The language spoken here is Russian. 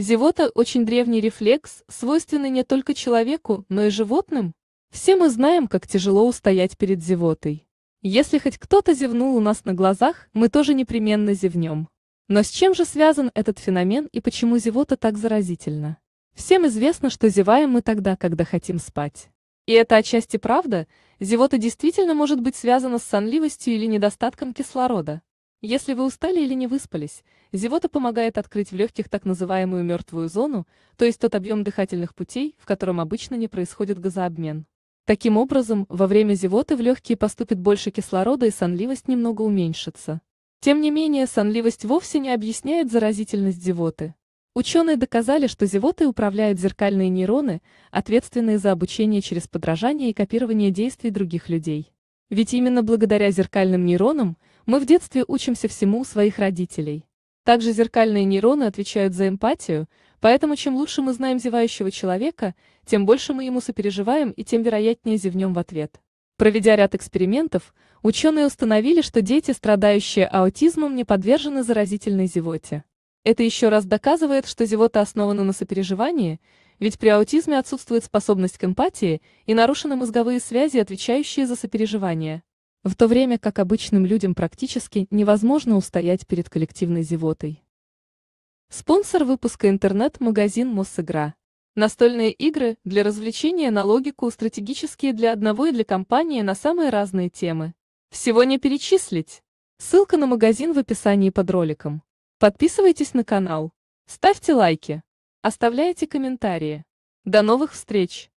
Зевота – очень древний рефлекс, свойственный не только человеку, но и животным. Все мы знаем, как тяжело устоять перед зевотой. Если хоть кто-то зевнул у нас на глазах, мы тоже непременно зевнем. Но с чем же связан этот феномен и почему зевота так заразительна? Всем известно, что зеваем мы тогда, когда хотим спать. И это отчасти правда, зевота действительно может быть связана с сонливостью или недостатком кислорода. Если вы устали или не выспались, зевота помогает открыть в легких так называемую мертвую зону, то есть тот объем дыхательных путей, в котором обычно не происходит газообмен. Таким образом, во время зевоты в легкие поступит больше кислорода и сонливость немного уменьшится. Тем не менее, сонливость вовсе не объясняет заразительность зевоты. Ученые доказали, что зевотой управляют зеркальные нейроны, ответственные за обучение через подражание и копирование действий других людей. Ведь именно благодаря зеркальным нейронам мы в детстве учимся всему у своих родителей. Также зеркальные нейроны отвечают за эмпатию, поэтому чем лучше мы знаем зевающего человека, тем больше мы ему сопереживаем и тем вероятнее зевнем в ответ. Проведя ряд экспериментов, ученые установили, что дети, страдающие аутизмом, не подвержены заразительной зевоте. Это еще раз доказывает, что зевота основана на сопереживании – ведь при аутизме отсутствует способность к эмпатии и нарушены мозговые связи, отвечающие за сопереживание. В то время как обычным людям практически невозможно устоять перед коллективной зевотой. Спонсор выпуска интернет-магазин Мосигра. Настольные игры для развлечения на логику, стратегические для одного и для компании на самые разные темы. Всего не перечислить. Ссылка на магазин в описании под роликом. Подписывайтесь на канал. Ставьте лайки. Оставляйте комментарии. До новых встреч!